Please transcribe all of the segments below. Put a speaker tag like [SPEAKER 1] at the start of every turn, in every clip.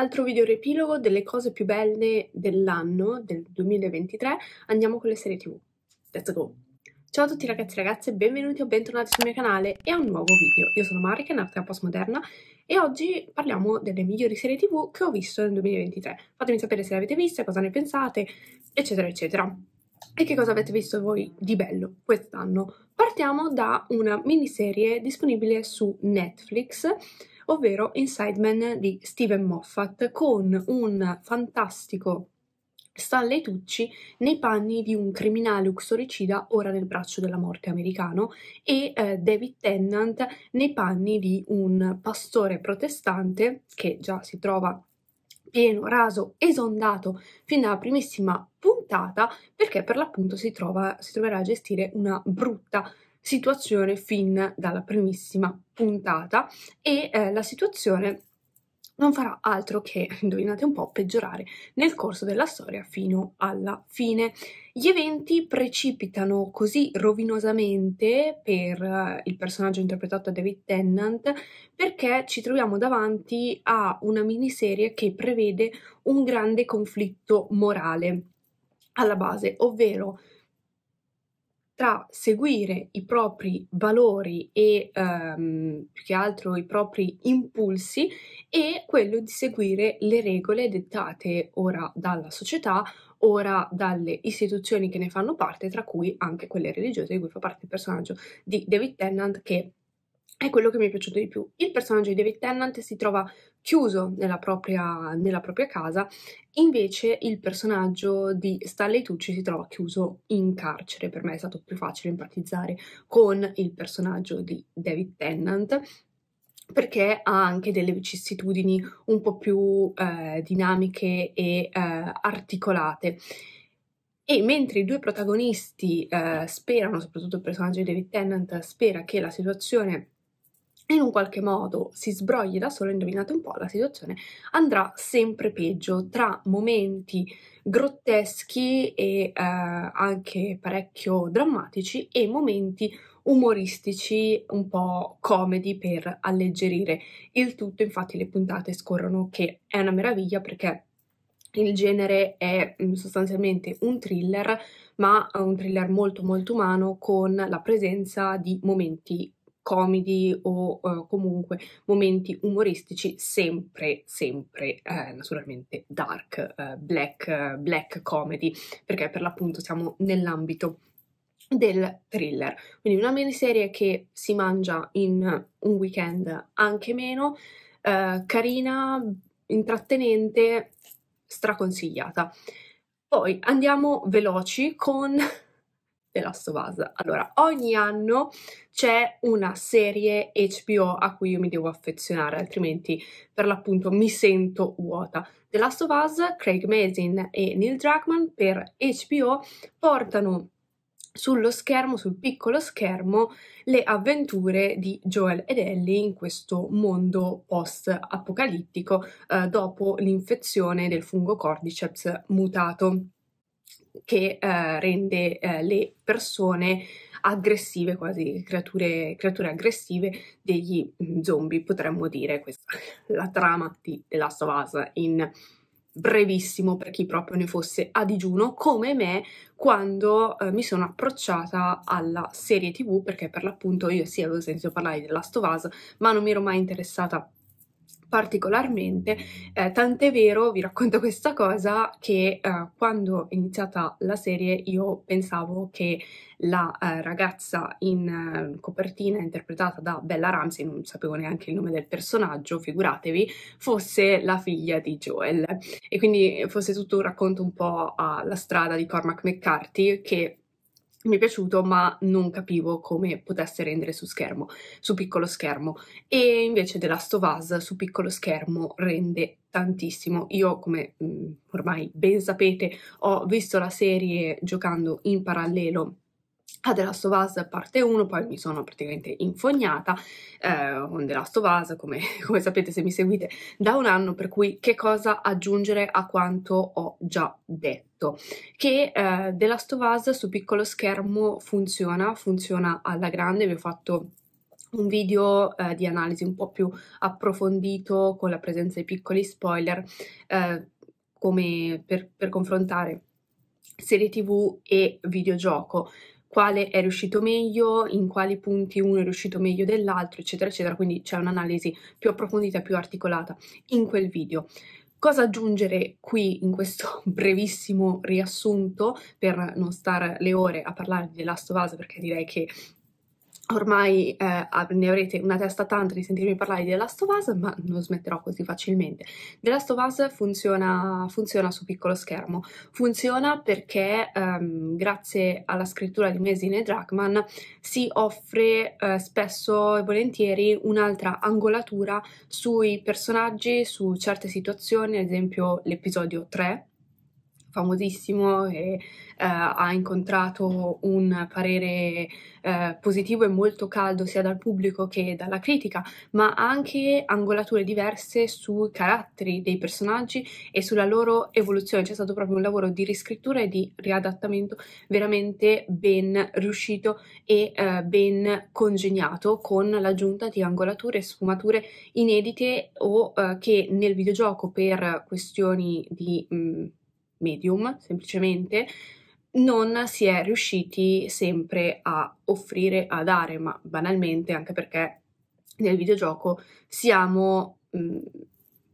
[SPEAKER 1] Altro video riepilogo delle cose più belle dell'anno, del 2023. Andiamo con le serie tv. Let's go! Ciao a tutti ragazzi e ragazze, benvenuti o bentornati sul mio canale e a un nuovo video. Io sono Marika, nata postmoderna, e oggi parliamo delle migliori serie tv che ho visto nel 2023. Fatemi sapere se le avete viste, cosa ne pensate, eccetera, eccetera. E che cosa avete visto voi di bello quest'anno? Partiamo da una miniserie disponibile su Netflix ovvero Inside Man di Steven Moffat, con un fantastico Stanley Tucci nei panni di un criminale uxoricida ora nel braccio della morte americano e eh, David Tennant nei panni di un pastore protestante che già si trova pieno, raso, esondato fin dalla primissima puntata perché per l'appunto si, trova, si troverà a gestire una brutta situazione fin dalla primissima puntata e eh, la situazione non farà altro che, indovinate un po', peggiorare nel corso della storia fino alla fine. Gli eventi precipitano così rovinosamente per eh, il personaggio interpretato da David Tennant perché ci troviamo davanti a una miniserie che prevede un grande conflitto morale alla base, ovvero tra seguire i propri valori e ehm, più che altro i propri impulsi e quello di seguire le regole dettate ora dalla società, ora dalle istituzioni che ne fanno parte, tra cui anche quelle religiose di cui fa parte il personaggio di David Tennant che è quello che mi è piaciuto di più. Il personaggio di David Tennant si trova chiuso nella propria, nella propria casa, invece il personaggio di Stanley Tucci si trova chiuso in carcere. Per me è stato più facile empatizzare con il personaggio di David Tennant perché ha anche delle vicissitudini un po' più eh, dinamiche e eh, articolate. E mentre i due protagonisti eh, sperano, soprattutto il personaggio di David Tennant, spera che la situazione in un qualche modo si sbrogli da solo, indovinate un po', la situazione andrà sempre peggio tra momenti grotteschi e eh, anche parecchio drammatici e momenti umoristici un po' comedi per alleggerire il tutto. Infatti le puntate scorrono che è una meraviglia perché il genere è mm, sostanzialmente un thriller, ma un thriller molto molto umano con la presenza di momenti comedy o eh, comunque momenti umoristici sempre, sempre eh, naturalmente dark, eh, black, eh, black comedy, perché per l'appunto siamo nell'ambito del thriller. Quindi una miniserie che si mangia in un weekend anche meno, eh, carina, intrattenente, straconsigliata. Poi andiamo veloci con The Last of Us. Allora, ogni anno c'è una serie HBO a cui io mi devo affezionare, altrimenti per l'appunto mi sento vuota. The Last of Us, Craig Mazin e Neil Druckmann per HBO portano sullo schermo, sul piccolo schermo, le avventure di Joel ed Ellie in questo mondo post-apocalittico eh, dopo l'infezione del fungo cordyceps mutato che eh, rende eh, le persone aggressive, quasi creature, creature aggressive degli mm, zombie, potremmo dire. Questa la trama di The Last of Us in brevissimo per chi proprio ne fosse a digiuno, come me quando eh, mi sono approcciata alla serie tv, perché per l'appunto io sì avevo sentito parlare di The Last of Us, ma non mi ero mai interessata particolarmente, eh, tant'è vero, vi racconto questa cosa, che eh, quando è iniziata la serie io pensavo che la eh, ragazza in eh, copertina interpretata da Bella Ramsey, non sapevo neanche il nome del personaggio, figuratevi, fosse la figlia di Joel e quindi fosse tutto un racconto un po' alla strada di Cormac McCarthy che mi è piaciuto, ma non capivo come potesse rendere su schermo, su piccolo schermo. E invece The Last of Us su piccolo schermo rende tantissimo. Io, come mh, mm, ormai ben sapete, ho visto la serie giocando in parallelo a The Last of Us parte 1, poi mi sono praticamente infognata eh, con The Last of Us, come, come sapete se mi seguite da un anno, per cui che cosa aggiungere a quanto ho già detto che eh, The Last of Us su piccolo schermo funziona, funziona alla grande, vi ho fatto un video eh, di analisi un po' più approfondito con la presenza di piccoli spoiler eh, come per, per confrontare serie tv e videogioco quale è riuscito meglio, in quali punti uno è riuscito meglio dell'altro, eccetera, eccetera. Quindi c'è un'analisi più approfondita, più articolata in quel video. Cosa aggiungere qui in questo brevissimo riassunto per non stare le ore a parlare di Last of Us perché direi che Ormai eh, ne avrete una testa tanto di sentirmi parlare di The Last of Us, ma non smetterò così facilmente. The Last of Us funziona, funziona su piccolo schermo. Funziona perché, ehm, grazie alla scrittura di Mesine e Dragman, si offre eh, spesso e volentieri un'altra angolatura sui personaggi, su certe situazioni, ad esempio l'episodio 3 famosissimo e eh, ha incontrato un parere eh, positivo e molto caldo sia dal pubblico che dalla critica, ma anche angolature diverse sui caratteri dei personaggi e sulla loro evoluzione. C'è stato proprio un lavoro di riscrittura e di riadattamento veramente ben riuscito e eh, ben congegnato con l'aggiunta di angolature e sfumature inedite o eh, che nel videogioco per questioni di mh, mm, medium, semplicemente, non si è riusciti sempre a offrire, a dare, ma banalmente anche perché nel videogioco siamo mh, mm,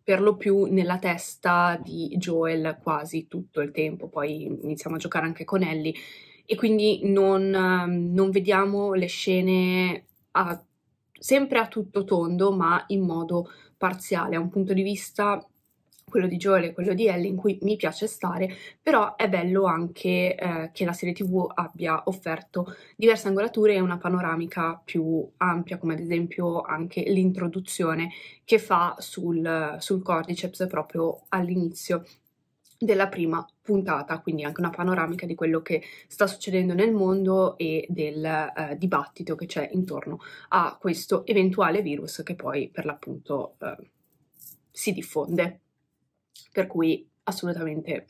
[SPEAKER 1] per lo più nella testa di Joel quasi tutto il tempo, poi iniziamo a giocare anche con Ellie e quindi non, non vediamo le scene a, sempre a tutto tondo, ma in modo parziale, a un punto di vista quello di Joel e quello di Ellie in cui mi piace stare, però è bello anche eh, che la serie tv abbia offerto diverse angolature e una panoramica più ampia, come ad esempio anche l'introduzione che fa sul, sul Cordyceps proprio all'inizio della prima puntata, quindi anche una panoramica di quello che sta succedendo nel mondo e del eh, dibattito che c'è intorno a questo eventuale virus che poi per l'appunto eh, si diffonde per cui assolutamente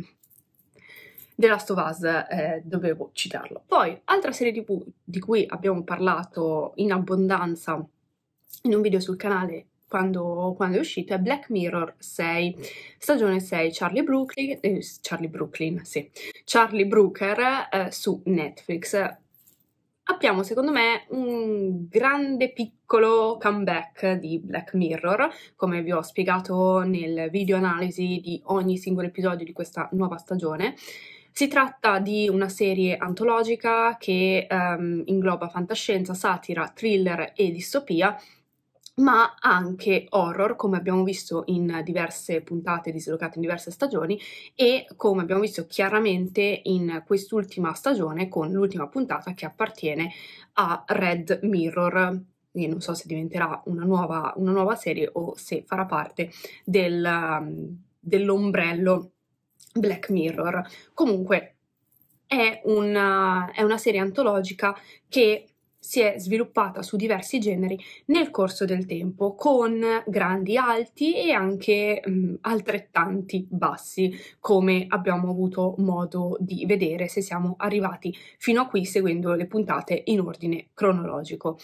[SPEAKER 1] The Last of Us eh, dovevo citarlo. Poi, altra serie TV di cui abbiamo parlato in abbondanza in un video sul canale quando, quando è uscito è Black Mirror 6, stagione 6, Charlie Brooklyn, eh, Charlie Brooklyn, sì, Charlie Brooker eh, su Netflix abbiamo secondo me un grande piccolo comeback di Black Mirror, come vi ho spiegato nel video analisi di ogni singolo episodio di questa nuova stagione. Si tratta di una serie antologica che um, ingloba fantascienza, satira, thriller e distopia ma anche horror, come abbiamo visto in diverse puntate dislocate in diverse stagioni e come abbiamo visto chiaramente in quest'ultima stagione con l'ultima puntata che appartiene a Red Mirror. Io non so se diventerà una nuova, una nuova serie o se farà parte del, um, dell'ombrello Black Mirror. Comunque è una, è una serie antologica che si è sviluppata su diversi generi nel corso del tempo, con grandi alti e anche mh, mm, altrettanti bassi, come abbiamo avuto modo di vedere se siamo arrivati fino a qui seguendo le puntate in ordine cronologico.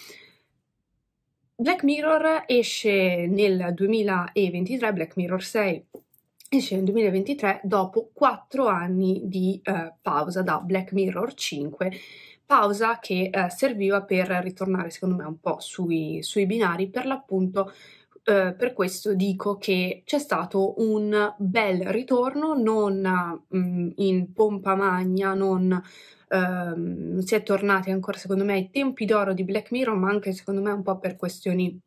[SPEAKER 1] Black Mirror esce nel 2023, Black Mirror 6 esce nel 2023 dopo 4 anni di eh, pausa da Black Mirror 5 pausa che eh, serviva per ritornare, secondo me, un po' sui, sui binari. Per l'appunto, eh, per questo dico che c'è stato un bel ritorno, non mh, mm, in pompa magna, non ehm, si è tornati ancora, secondo me, ai tempi d'oro di Black Mirror, ma anche, secondo me, un po' per questioni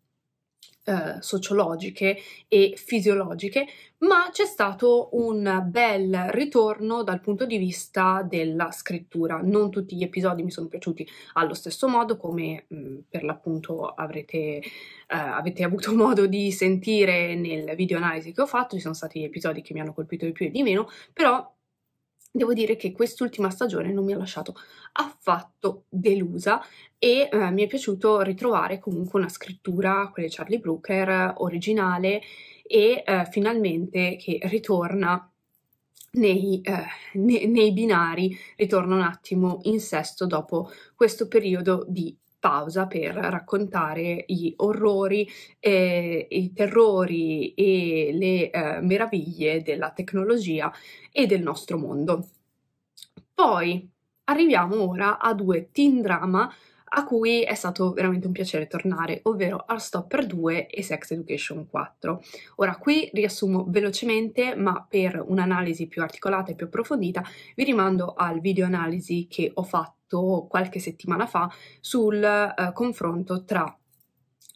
[SPEAKER 1] eh, sociologiche e fisiologiche, ma c'è stato un bel ritorno dal punto di vista della scrittura. Non tutti gli episodi mi sono piaciuti allo stesso modo, come mh, mm, per l'appunto avrete, eh, avete avuto modo di sentire nel video analisi che ho fatto, ci sono stati episodi che mi hanno colpito di più e di meno, però devo dire che quest'ultima stagione non mi ha lasciato affatto delusa e eh, mi è piaciuto ritrovare comunque una scrittura, quella di Charlie Brooker, originale e eh, finalmente che ritorna nei, eh, nei, nei binari, ritorna un attimo in sesto dopo questo periodo di pausa per raccontare gli orrori, eh, i terrori e le eh, meraviglie della tecnologia e del nostro mondo. Poi arriviamo ora a due teen drama a cui è stato veramente un piacere tornare, ovvero All Stopper 2 e Sex Education 4. Ora qui riassumo velocemente, ma per un'analisi più articolata e più approfondita vi rimando al video analisi che ho fatto fatto qualche settimana fa sul eh, confronto tra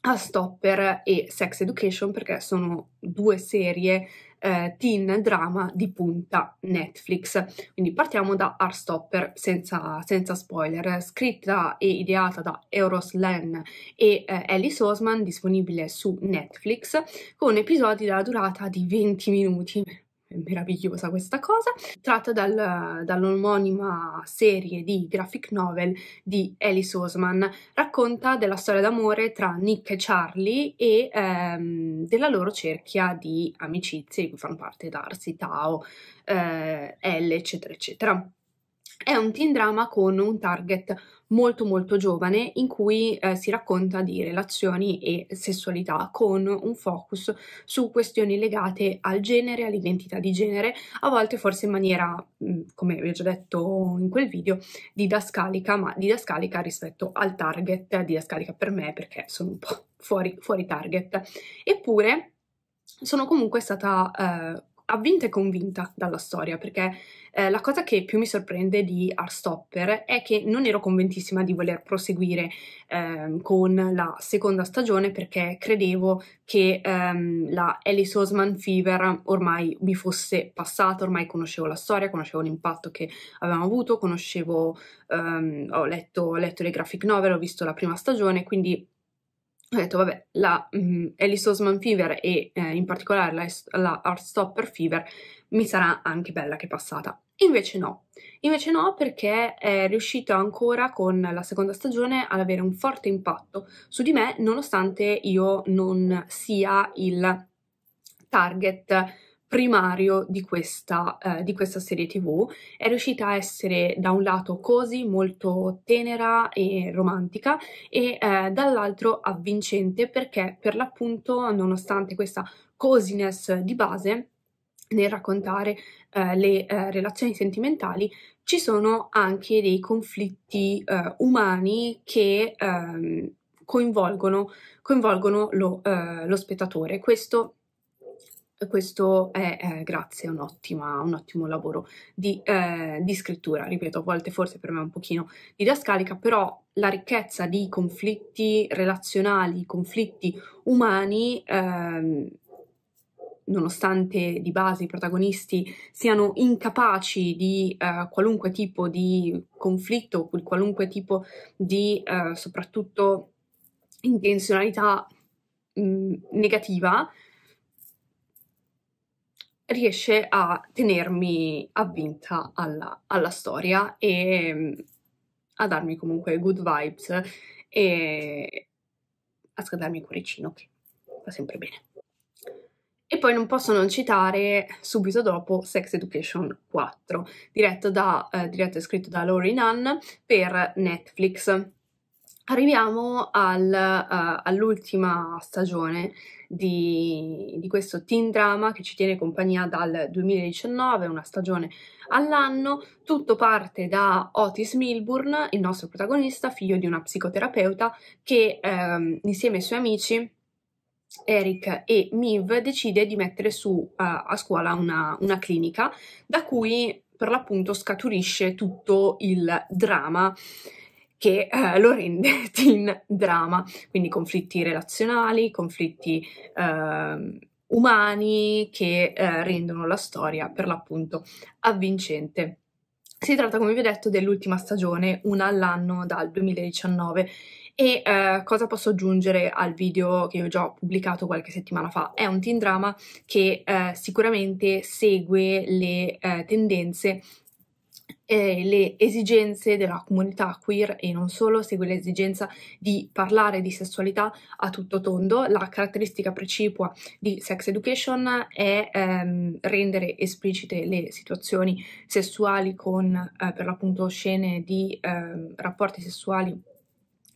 [SPEAKER 1] A Stopper e Sex Education perché sono due serie eh, teen drama di punta Netflix. Quindi partiamo da Arstopper senza, senza spoiler, scritta e ideata da Euros Len e eh, Alice Osman, disponibile su Netflix, con episodi della durata di 20 minuti è meravigliosa questa cosa, tratta dal, dall'omonima serie di graphic novel di Alice Osman, racconta della storia d'amore tra Nick e Charlie e ehm, della loro cerchia di amicizie di cui fanno parte Darcy, Tao, eh, Elle, eccetera, eccetera. È un teen drama con un target molto molto giovane in cui eh, si racconta di relazioni e sessualità con un focus su questioni legate al genere, all'identità di genere, a volte forse in maniera, mm, come vi ho già detto in quel video, didascalica, ma didascalica rispetto al target, didascalica per me perché sono un po' fuori, fuori target. Eppure sono comunque stata... Eh, avvinta e convinta dalla storia, perché eh, la cosa che più mi sorprende di Heartstopper è che non ero conventissima di voler proseguire eh, con la seconda stagione perché credevo che ehm, la Alice Osman Fever ormai mi fosse passata, ormai conoscevo la storia, conoscevo l'impatto che avevamo avuto, conoscevo, ehm, ho, letto, ho letto le graphic novel, ho visto la prima stagione, quindi ho detto vabbè la mm, Alice Osman Fever e eh, in particolare la, la Heartstopper Fever mi sarà anche bella che passata invece no invece no perché è riuscito ancora con la seconda stagione ad avere un forte impatto su di me nonostante io non sia il target primario di questa, eh, di questa, serie tv è riuscita a essere da un lato così molto tenera e romantica e eh, dall'altro avvincente perché per l'appunto nonostante questa cosiness di base nel raccontare eh, le eh, relazioni sentimentali ci sono anche dei conflitti eh, umani che ehm, coinvolgono, coinvolgono lo, eh, lo spettatore questo questo è, eh, grazie a un ottimo lavoro di, eh, di, scrittura, ripeto, a volte forse per me è un pochino didascalica, però la ricchezza di conflitti relazionali, conflitti umani, ehm, nonostante di base i protagonisti siano incapaci di eh, qualunque tipo di conflitto, qualunque tipo di eh, soprattutto intenzionalità mh, mm, negativa, riesce a tenermi avvinta alla, alla storia e mm, a darmi comunque good vibes e a scaldarmi il cuoricino che fa sempre bene. E poi non posso non citare subito dopo Sex Education 4, diretto, da, eh, diretto e scritto da Laurie Nunn per Netflix. Arriviamo al, uh, all'ultima stagione di, di questo teen drama che ci tiene compagnia dal 2019, una stagione all'anno. Tutto parte da Otis Milburn, il nostro protagonista, figlio di una psicoterapeuta, che ehm, insieme ai suoi amici Eric e Miv decide di mettere su uh, a scuola una, una, clinica da cui per l'appunto scaturisce tutto il drama che eh, lo rende teen drama, quindi conflitti relazionali, conflitti eh, umani che eh, rendono la storia per l'appunto avvincente. Si tratta, come vi ho detto, dell'ultima stagione, una all'anno dal 2019 e eh, cosa posso aggiungere al video che ho già pubblicato qualche settimana fa? È un teen drama che eh, sicuramente segue le eh, tendenze eh, le esigenze della comunità queer e non solo, segue l'esigenza di parlare di sessualità a tutto tondo. La caratteristica precipua di sex education è ehm, rendere esplicite le situazioni sessuali con eh, per l'appunto scene di eh, rapporti sessuali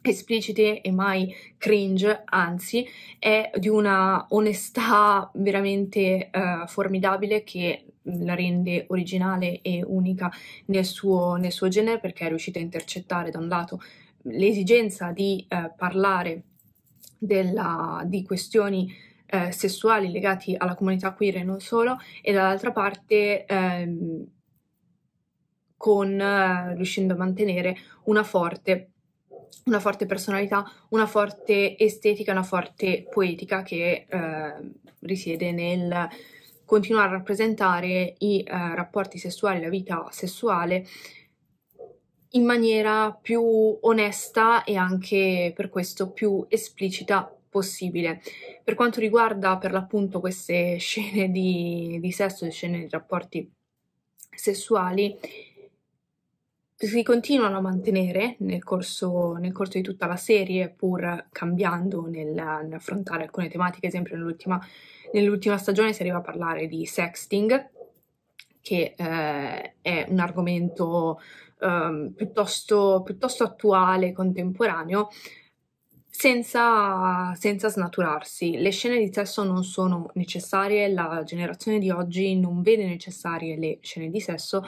[SPEAKER 1] esplicite e mai cringe, anzi è di una onestà veramente eh, formidabile che la rende originale e unica nel suo, nel suo genere perché è riuscita a intercettare da un lato l'esigenza di eh, parlare della, di questioni eh, sessuali legate alla comunità queer e non solo e dall'altra parte ehm, con, eh, riuscendo a mantenere una forte una forte personalità, una forte estetica, una forte poetica che eh, risiede nel, continuare a rappresentare i eh, rapporti sessuali, la vita sessuale in maniera più onesta e anche per questo più esplicita possibile. Per quanto riguarda per l'appunto queste scene di, di sesso, di scene di rapporti sessuali, si continuano a mantenere nel corso, nel corso, di tutta la serie, pur cambiando nell'affrontare alcune tematiche, ad esempio nell'ultima Nell'ultima stagione si arriva a parlare di sexting, che eh, è un argomento eh, piuttosto, piuttosto, attuale, contemporaneo, senza, senza, snaturarsi. Le scene di sesso non sono necessarie, la generazione di oggi non vede necessarie le scene di sesso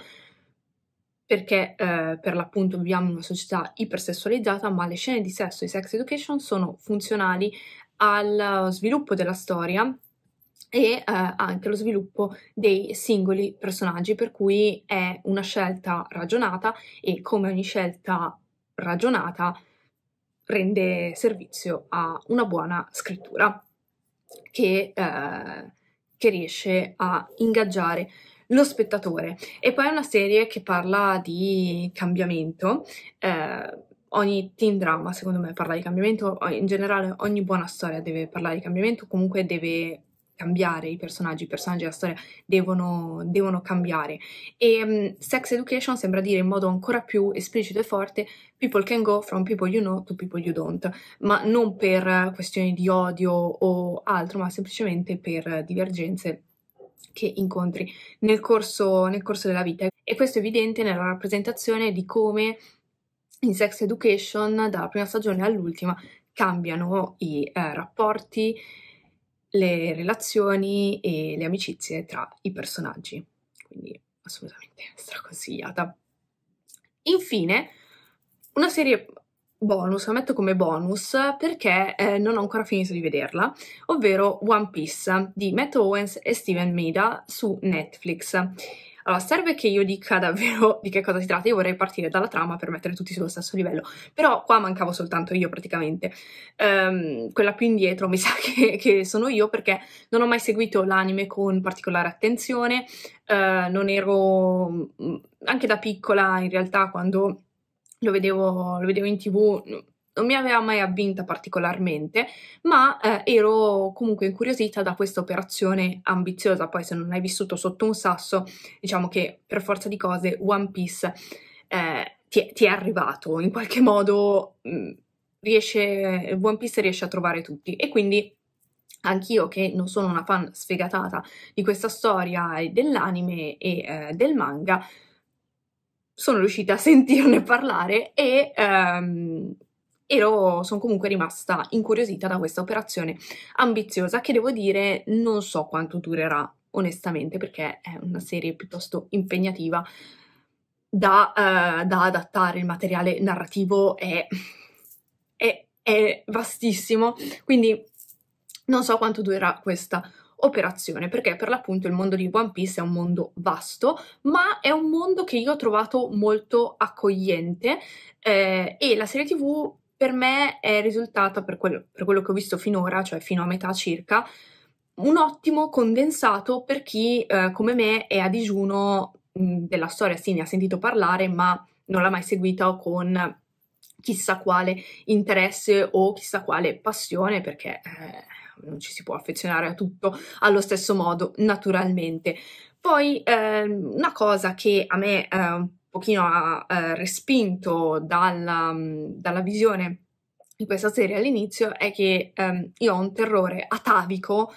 [SPEAKER 1] perché eh, per l'appunto viviamo in una società ipersessualizzata, ma le scene di sesso e sex education sono funzionali al sviluppo della storia e eh, anche lo sviluppo dei singoli personaggi, per cui è una scelta ragionata e come ogni scelta ragionata rende servizio a una buona scrittura che, eh, che riesce a ingaggiare lo spettatore. E poi è una serie che parla di cambiamento. Eh, ogni teen drama, secondo me, parla di cambiamento, in generale ogni buona storia deve parlare di cambiamento, comunque deve cambiare i personaggi, i personaggi della storia devono, devono cambiare. E um, sex education sembra dire in modo ancora più esplicito e forte people can go from people you know to people you don't, ma non per questioni di odio o altro, ma semplicemente per divergenze che incontri nel corso, nel corso della vita. E questo è evidente nella rappresentazione di come in Sex Education, dalla prima stagione all'ultima, cambiano i eh, rapporti, le relazioni e le amicizie tra i personaggi, quindi assolutamente straconsigliata. Infine, una serie bonus, la metto come bonus perché eh, non ho ancora finito di vederla, ovvero One Piece di Matt Owens e Steven Mida su Netflix. Allora, serve che io dica davvero di che cosa si tratta, io vorrei partire dalla trama per mettere tutti sullo stesso livello, però qua mancavo soltanto io praticamente. Um, quella più indietro mi sa che, che, sono io perché non ho mai seguito l'anime con particolare attenzione, uh, non ero mm, anche da piccola in realtà quando lo vedevo, lo vedevo in tv non mi aveva mai avvinta particolarmente, ma eh, ero comunque incuriosita da questa operazione ambiziosa. Poi, se non hai vissuto sotto un sasso, diciamo che per forza di cose One Piece eh, ti, ti, è arrivato in qualche modo. Mh, mm, riesce, One Piece riesce a trovare tutti e quindi anch'io che non sono una fan sfegatata di questa storia e dell'anime e eh, del manga, sono riuscita a sentirne parlare e ehm, ero, sono comunque rimasta incuriosita da questa operazione ambiziosa che devo dire non so quanto durerà onestamente perché è una serie piuttosto impegnativa da, eh, da adattare, il materiale narrativo è, è, è vastissimo, quindi non so quanto durerà questa operazione, perché per l'appunto il mondo di One Piece è un mondo vasto, ma è un mondo che io ho trovato molto accogliente eh, e la serie TV per me è risultata, per quello, per quello che ho visto finora, cioè fino a metà circa, un ottimo condensato per chi eh, come me è a digiuno mh, mm, della storia, sì, ne ha sentito parlare, ma non l'ha mai seguita con chissà quale interesse o chissà quale passione, perché eh, non ci si può affezionare a tutto allo stesso modo, naturalmente. Poi eh, una cosa che a me ehm, pochino a, a eh, respinto dalla, mm, dalla visione di questa serie all'inizio è che um, io ho un terrore atavico,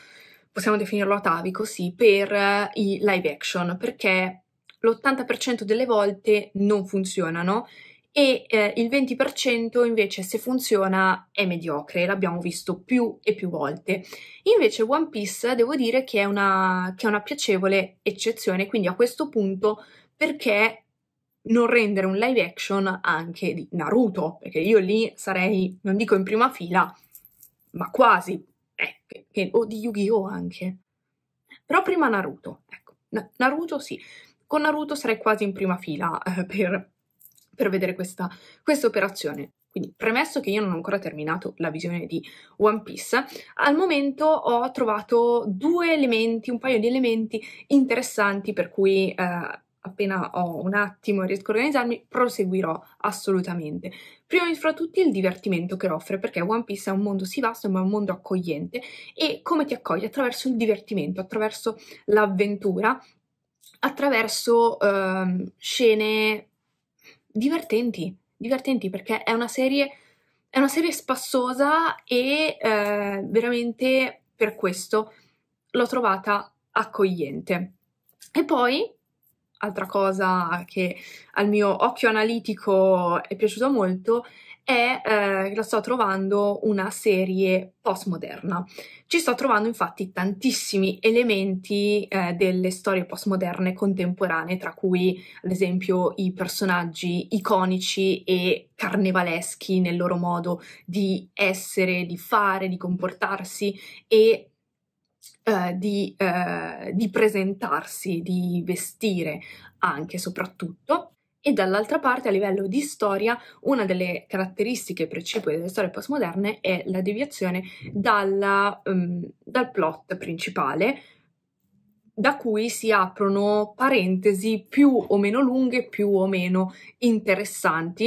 [SPEAKER 1] possiamo definirlo atavico, sì, per uh, i live action, perché l'80% delle volte non funzionano e eh, il 20% invece se funziona è mediocre, l'abbiamo visto più e più volte. Invece One Piece devo dire che è una, che è una piacevole eccezione, quindi a questo punto perché non rendere un live action anche di Naruto, perché io lì sarei, non dico in prima fila, ma quasi, eh, che, o di Yu-Gi-Oh anche. Però prima Naruto, ecco, Na- Naruto sì, con Naruto sarei quasi in prima fila eh, per, per, vedere questa, questa operazione. Quindi, premesso che io non ho ancora terminato la visione di One Piece, al momento ho trovato due elementi, un paio di elementi interessanti per cui eh, appena ho un attimo e riesco a organizzarmi, proseguirò assolutamente. Prima di fra tutti il divertimento che offre, perché One Piece è un mondo sì vasto, ma è un mondo accogliente. E come ti accoglie? Attraverso il divertimento, attraverso l'avventura, attraverso ehm, scene divertenti, divertenti perché è una serie, è una serie spassosa e eh, veramente per questo l'ho trovata accogliente. E poi altra cosa che al mio occhio analitico è piaciuta molto è eh, la sto trovando una serie postmoderna. Ci sto trovando infatti tantissimi elementi eh, delle storie postmoderne contemporanee, tra cui ad esempio i personaggi iconici e carnevaleschi nel loro modo di essere, di fare, di comportarsi e eh, di, eh, di presentarsi, di vestire anche soprattutto. E dall'altra parte, a livello di storia, una delle caratteristiche precipue delle storie postmoderne è la deviazione dalla, um, dal plot principale, da cui si aprono parentesi più o meno lunghe, più o meno interessanti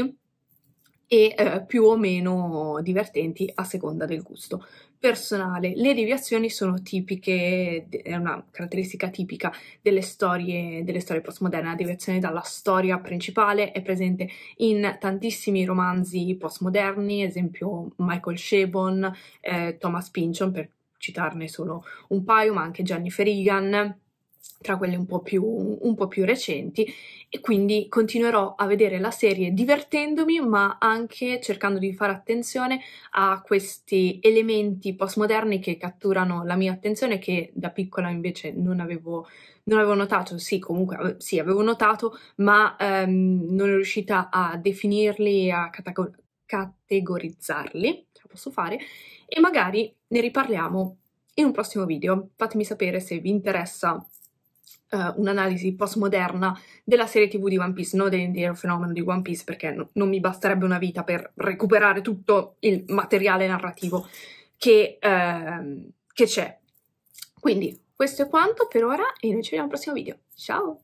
[SPEAKER 1] e eh, più o meno divertenti a seconda del gusto personale. Le deviazioni sono tipiche, è una caratteristica tipica delle storie, delle storie postmoderne. La deviazione dalla storia principale è presente in tantissimi romanzi postmoderni, esempio Michael Shevon, eh, Thomas Pynchon, per citarne solo un paio, ma anche Gianni Ferigan tra quelle un po, più, un po' più recenti e quindi continuerò a vedere la serie divertendomi ma anche cercando di fare attenzione a questi elementi postmoderni che catturano la mia attenzione che da piccola invece non avevo, non avevo notato, sì comunque sì avevo notato ma ehm, non ero riuscita a definirli a cataco- categorizzarli, ce la posso fare e magari ne riparliamo in un prossimo video, fatemi sapere se vi interessa uh, un'analisi postmoderna della serie TV di One Piece, non dell'intero fenomeno di One Piece, perché no, non mi basterebbe una vita per recuperare tutto il materiale narrativo che, uh, che c'è. Quindi questo è quanto per ora e noi ci vediamo al prossimo video. Ciao!